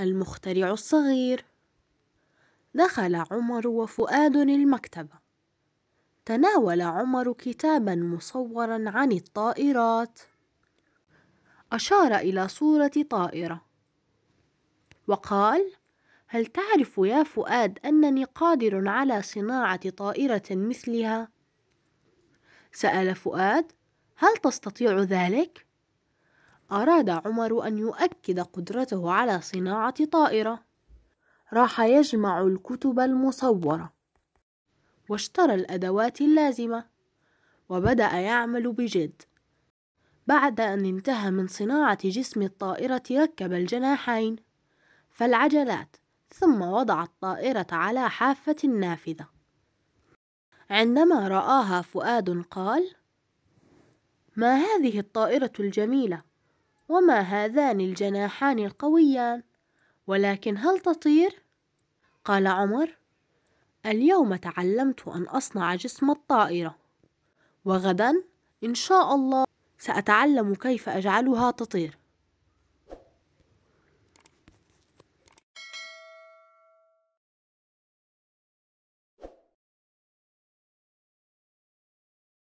المخترع الصغير دخل عمر وفؤاد المكتبة تناول عمر كتابا مصورا عن الطائرات أشار إلى صورة طائرة وقال هل تعرف يا فؤاد أنني قادر على صناعة طائرة مثلها؟ سأل فؤاد هل تستطيع ذلك؟ أراد عمر أن يؤكد قدرته على صناعة طائرة راح يجمع الكتب المصورة واشترى الأدوات اللازمة وبدأ يعمل بجد بعد أن انتهى من صناعة جسم الطائرة ركب الجناحين فالعجلات ثم وضع الطائرة على حافة النافذة عندما رآها فؤاد قال ما هذه الطائرة الجميلة وما هذان الجناحان القويان ولكن هل تطير قال عمر اليوم تعلمت ان اصنع جسم الطائره وغدا ان شاء الله ساتعلم كيف اجعلها تطير